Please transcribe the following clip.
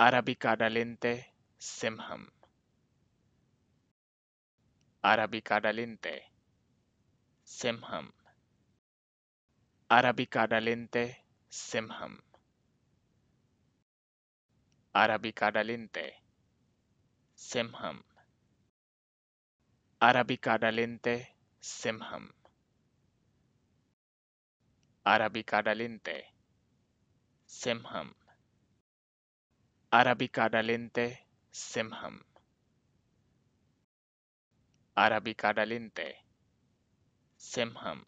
Arabicadalente simham. Arabicadalente simham. Arabicadalente simham. Arabicadalente simham. Arabicadalente simham. Arabicadalente simham. अरबिका डलिनते सिंहम अरबिका डलिंते सिंहम